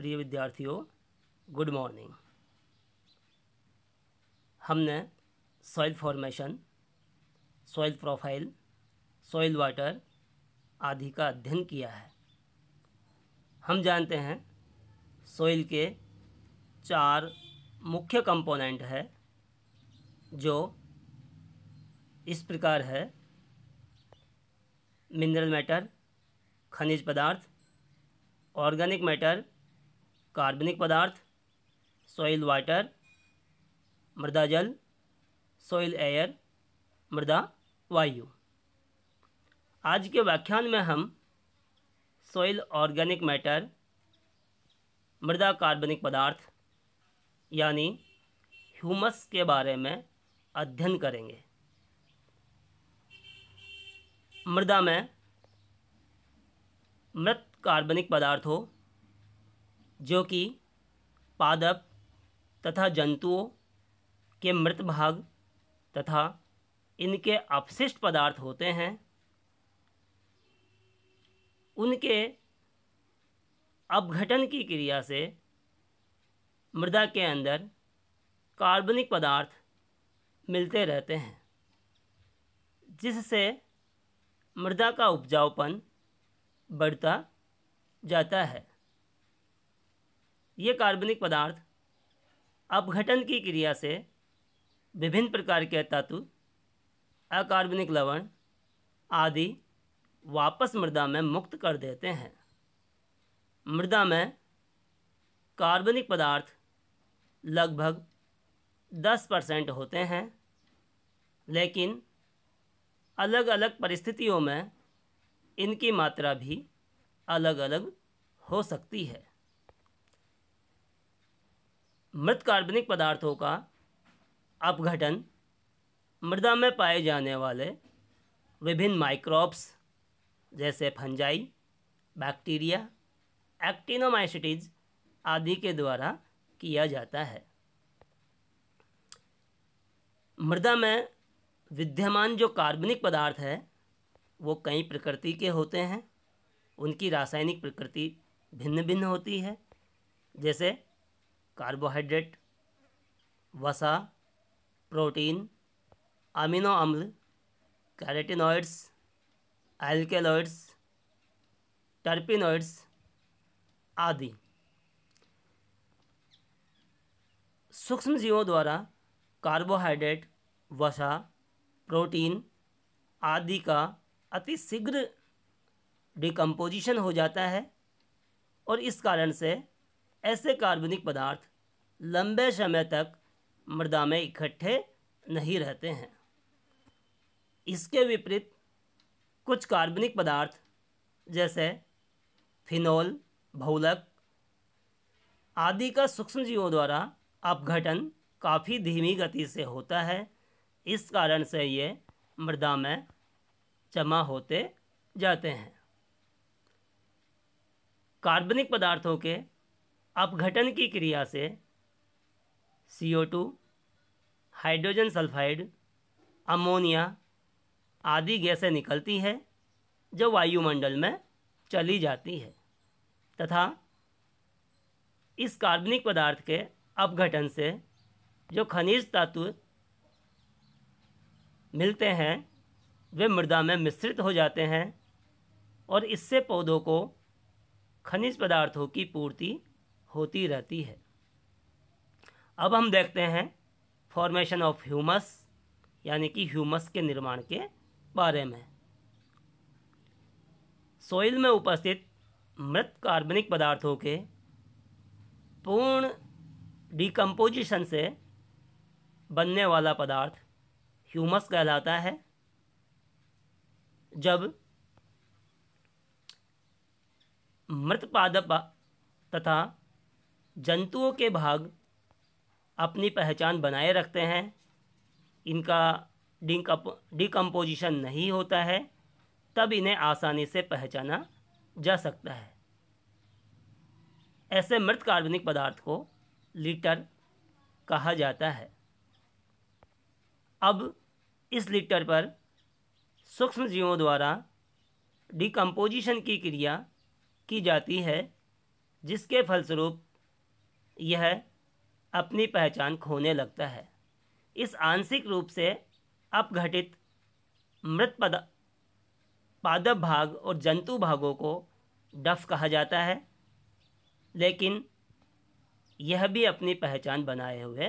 प्रिय विद्यार्थियों good morning हमने soil formation soil profile soil water आदि का अध्ययन किया है हम जानते हैं सॉइल के चार मुख्य कंपोनेंट है जो इस प्रकार है मिनरल मैटर खनिज पदार्थ ऑर्गेनिक मैटर कार्बनिक पदार्थ सॉइल वाटर मृदा जल सॉइल एयर मृदा वायु आज के व्याख्यान में हम सॉइल ऑर्गेनिक मैटर मृदा कार्बनिक पदार्थ यानी ह्यूमस के बारे में अध्ययन करेंगे मृदा में मृत कार्बनिक पदार्थ हो जो कि पादप तथा जंतुओं के मृत भाग तथा इनके अपशिष्ट पदार्थ होते हैं उनके अपघटन की क्रिया से मृदा के अंदर कार्बनिक पदार्थ मिलते रहते हैं जिससे मृदा का उपजाऊपन बढ़ता जाता है ये कार्बनिक पदार्थ अपघटन की क्रिया से विभिन्न प्रकार के तत्व अकार्बनिक लवण आदि वापस मृदा में मुक्त कर देते हैं मृदा में कार्बनिक पदार्थ लगभग दस परसेंट होते हैं लेकिन अलग अलग परिस्थितियों में इनकी मात्रा भी अलग अलग हो सकती है मृत कार्बनिक पदार्थों का अपघटन मृदा में पाए जाने वाले विभिन्न माइक्रोब्स जैसे फंजाई बैक्टीरिया एक्टिनोमाइसिटीज आदि के द्वारा किया जाता है मृदा में विद्यमान जो कार्बनिक पदार्थ है वो कई प्रकृति के होते हैं उनकी रासायनिक प्रकृति भिन्न भिन्न होती है जैसे कार्बोहाइड्रेट वसा प्रोटीन अमीनो अम्ल कैरेटिनॉइड्स एल्केलॉइड्स टर्पिनॉइड्स आदि सूक्ष्म जीवों द्वारा कार्बोहाइड्रेट वसा प्रोटीन आदि का अति शीघ्र डिकम्पोजिशन हो जाता है और इस कारण से ऐसे कार्बनिक पदार्थ लंबे समय तक मृदा में इकट्ठे नहीं रहते हैं इसके विपरीत कुछ कार्बनिक पदार्थ जैसे फिनोल भौलक आदि का सूक्ष्म जीवों द्वारा अपघटन काफ़ी धीमी गति से होता है इस कारण से ये मृदा में जमा होते जाते हैं कार्बनिक पदार्थों के अपघटन की क्रिया से CO2, हाइड्रोजन सल्फाइड अमोनिया आदि गैसें निकलती है जो वायुमंडल में चली जाती है तथा इस कार्बनिक पदार्थ के अपघटन से जो खनिज तत्व मिलते हैं वे मृदा में मिश्रित हो जाते हैं और इससे पौधों को खनिज पदार्थों की पूर्ति होती रहती है अब हम देखते हैं फॉर्मेशन ऑफ ह्यूमस यानी कि ह्यूमस के निर्माण के बारे में सोइल में उपस्थित मृत कार्बनिक पदार्थों के पूर्ण डिकम्पोजिशन से बनने वाला पदार्थ ह्यूमस कहलाता है जब मृत पादप तथा जंतुओं के भाग अपनी पहचान बनाए रखते हैं इनका डिकम्प डिकम्पोजिशन नहीं होता है तब इन्हें आसानी से पहचाना जा सकता है ऐसे मृत कार्बनिक पदार्थ को लीटर कहा जाता है अब इस लीटर पर सूक्ष्म जीवों द्वारा डिकम्पोजिशन की क्रिया की जाती है जिसके फलस्वरूप यह अपनी पहचान खोने लगता है इस आंशिक रूप से अपघटित मृत पादप भाग और जंतु भागों को डफ कहा जाता है लेकिन यह भी अपनी पहचान बनाए हुए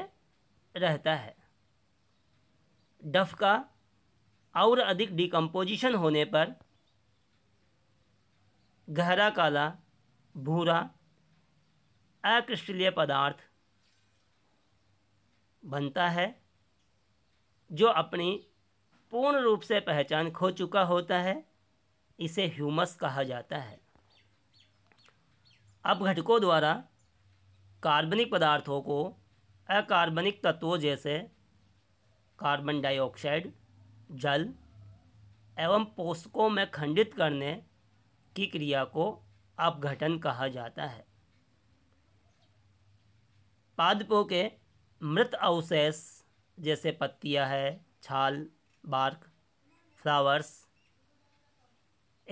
रहता है डफ का और अधिक डिकम्पोजिशन होने पर गहरा काला भूरा अक्रिस्टलीय पदार्थ बनता है जो अपनी पूर्ण रूप से पहचान खो चुका होता है इसे ह्यूमस कहा जाता है अब घटकों द्वारा कार्बनिक पदार्थों को अकार्बनिक तत्वों जैसे कार्बन डाइऑक्साइड जल एवं पोषकों में खंडित करने की क्रिया को अपघटन कहा जाता है पादपों के मृत अवशेष जैसे पत्तियां है छाल बार्क फ्लावर्स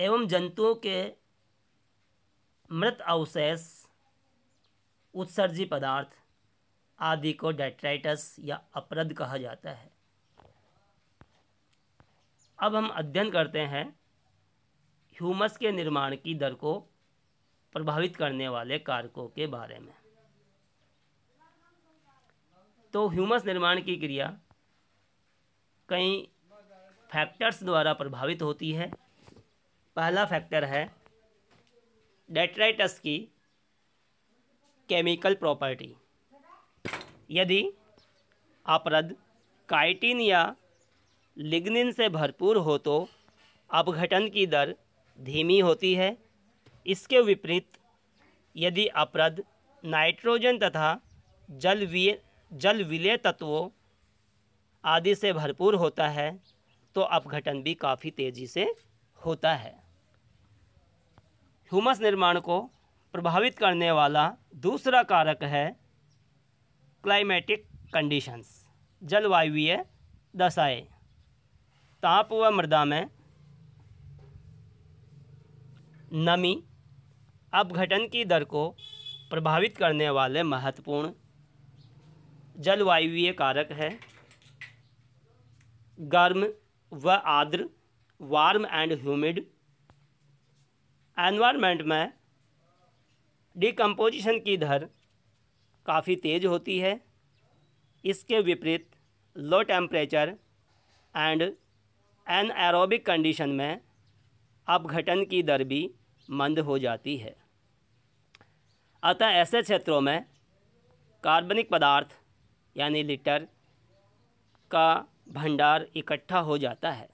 एवं जंतुओं के मृत अवशेष उत्सर्जी पदार्थ आदि को डेट्राइटस या अपरद कहा जाता है अब हम अध्ययन करते हैं ह्यूमस के निर्माण की दर को प्रभावित करने वाले कारकों के बारे में तो ह्यूमस निर्माण की क्रिया कई फैक्टर्स द्वारा प्रभावित होती है पहला फैक्टर है डेट्राइटस की केमिकल प्रॉपर्टी यदि अपरद काइटिन या लिग्निन से भरपूर हो तो अपघटन की दर धीमी होती है इसके विपरीत यदि अपरद नाइट्रोजन तथा जलवीय जल विलय तत्वों आदि से भरपूर होता है तो अपघटन भी काफ़ी तेज़ी से होता है ह्यूमस निर्माण को प्रभावित करने वाला दूसरा कारक है क्लाइमेटिक कंडीशंस जलवायवीय दशाएं ताप व मृदा में नमी अपघटन की दर को प्रभावित करने वाले महत्वपूर्ण जलवायुवीय कारक है गर्म व आर्द्र वार्म एंड ह्यूमिड एनवायरमेंट में डिकम्पोजिशन की दर काफ़ी तेज़ होती है इसके विपरीत low temperature and anaerobic condition में अपघटन की दर भी मंद हो जाती है अतः ऐसे क्षेत्रों में कार्बनिक पदार्थ यानी लीटर का भंडार इकट्ठा हो जाता है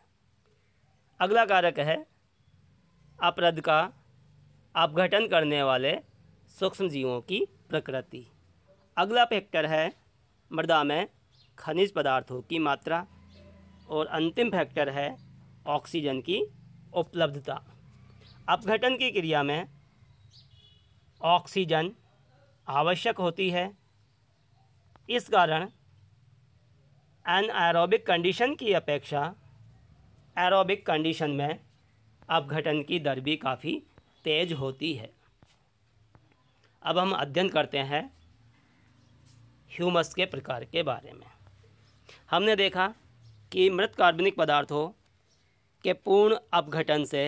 अगला कारक है अपरद का अपघटन करने वाले सूक्ष्म जीवों की प्रकृति अगला फैक्टर है मृदा में खनिज पदार्थों की मात्रा और अंतिम फैक्टर है ऑक्सीजन की उपलब्धता अपघटन की क्रिया में ऑक्सीजन आवश्यक होती है इस कारण एन एरोबिक कंडीशन की अपेक्षा एरोबिक कंडीशन में अपघटन की दर भी काफ़ी तेज होती है अब हम अध्ययन करते हैं ह्यूमस के प्रकार के बारे में हमने देखा कि मृत कार्बनिक पदार्थों के पूर्ण अपघटन से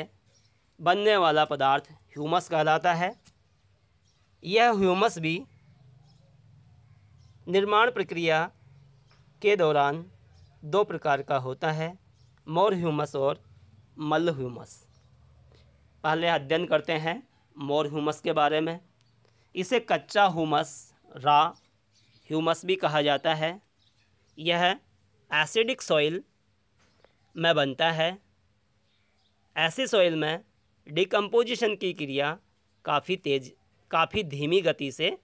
बनने वाला पदार्थ ह्यूमस कहलाता है यह ह्यूमस भी निर्माण प्रक्रिया के दौरान दो प्रकार का होता है मोर ह्यूमस और मल ह्यूमस पहले अध्ययन करते हैं मोर ह्यूमस के बारे में इसे कच्चा ह्यूमस रा ह्यूमस भी कहा जाता है यह एसिडिक सॉइल में बनता है ऐसे सॉइल में डिकम्पोजिशन की क्रिया काफ़ी तेज काफ़ी धीमी गति से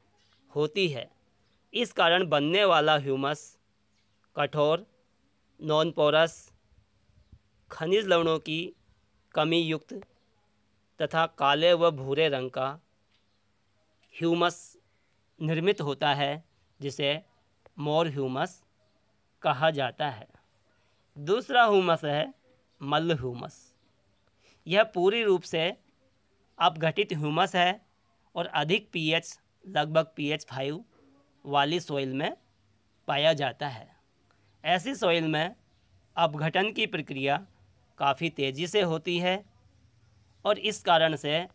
होती है इस कारण बनने वाला ह्यूमस कठोर नॉन पोरस खनिज लवणों की कमी युक्त तथा काले व भूरे रंग का ह्यूमस निर्मित होता है जिसे मोर ह्यूमस कहा जाता है दूसरा ह्यूमस है मल्ल ह्यूमस यह पूरी रूप से अपघटित ह्यूमस है और अधिक पीएच लगभग पीएच फाइव वाली सोइल में पाया जाता है ऐसी सोइल में अपघटन की प्रक्रिया काफ़ी तेज़ी से होती है और इस कारण से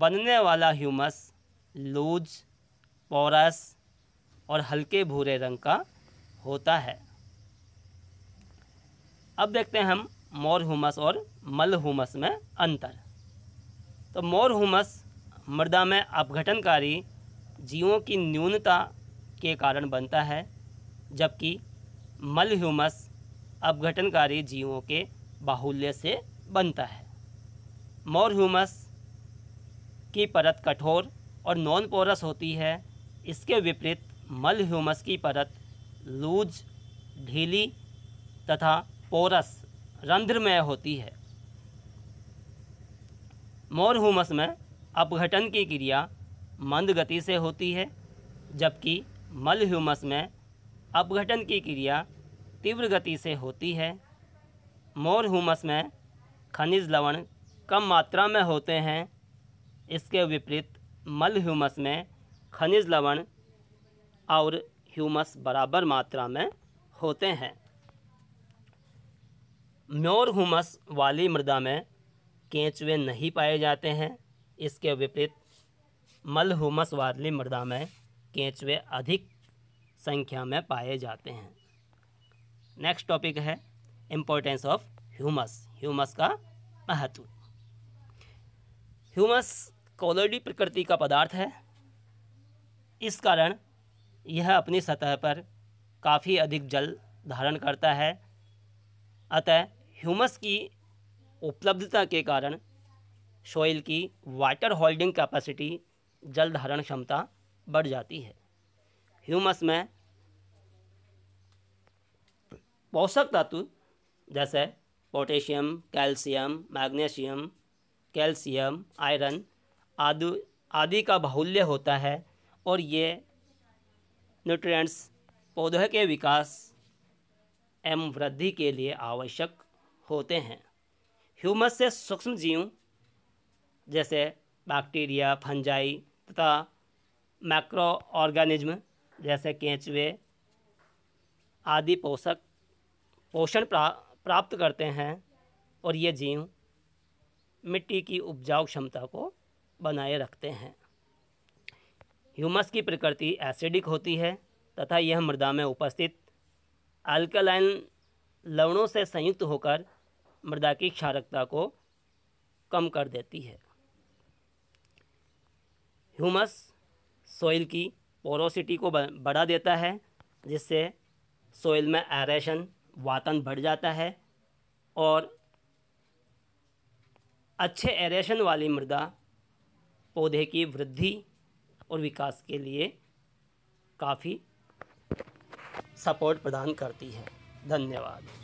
बनने वाला ह्यूमस लूज पोरस और हल्के भूरे रंग का होता है अब देखते हैं हम मोर ह्यूमस और मल ह्यूमस में अंतर तो मोर ह्यूमस मृदा में अपघटनकारी जीवों की न्यूनता के कारण बनता है जबकि मल ह्यूमस अपघटनकारी जीवों के बाहुल्य से बनता है मोर ह्यूमस की परत कठोर और नॉन पोरस होती है इसके विपरीत मल ह्यूमस की परत लूज ढीली तथा पोरस रंध्रमय होती है मोर ह्यूमस में अपघटन की क्रिया मंद गति से होती है जबकि मल ह्यूमस में अपघटन की क्रिया तीव्र गति से होती है मोर ह्यूमस में खनिज लवण कम मात्रा में होते हैं इसके विपरीत मल ह्यूमस में खनिज लवण और ह्यूमस बराबर मात्रा में होते हैं म्योर ह्यूमस वाली मृदा में केंचुए नहीं पाए जाते हैं इसके विपरीत मल ह्यूमस वाली मृदा में केंचुए अधिक संख्या में पाए जाते हैं नेक्स्ट टॉपिक है इम्पोर्टेंस ऑफ ह्यूमस ह्यूमस का महत्व ह्यूमस कॉलोडी प्रकृति का पदार्थ है इस कारण यह अपनी सतह पर काफ़ी अधिक जल धारण करता है अतः ह्यूमस की उपलब्धता के कारण सॉइल की वाटर होल्डिंग कैपेसिटी जल धारण क्षमता बढ़ जाती है ह्यूमस में पोषक तत्व जैसे potassium calcium magnesium calcium iron आदि आदि का बाहुल्य होता है और ये न्यूट्रिएंट्स पौधे के विकास एवं वृद्धि के लिए आवश्यक होते हैं ह्यूमस से सूक्ष्म जीव जैसे बैक्टीरिया फंजाई तथा मैक्रो ऑर्गेनिज्म जैसे केंचुए आदि पोषक पोषण प्रा, प्राप्त करते हैं और ये जीव मिट्टी की उपजाऊ क्षमता को बनाए रखते हैं ह्यूमस की प्रकृति एसिडिक होती है तथा यह मृदा में उपस्थित अल्कलाइन लवणों से संयुक्त होकर मृदा की क्षारकता को कम कर देती है ह्यूमस सोइल की पोरोसिटी को बढ़ा देता है जिससे सोइल में एरेशन वातन बढ़ जाता है और अच्छे एरेशन वाली मृदा पौधे की वृद्धि और विकास के लिए काफ़ी सपोर्ट प्रदान करती है धन्यवाद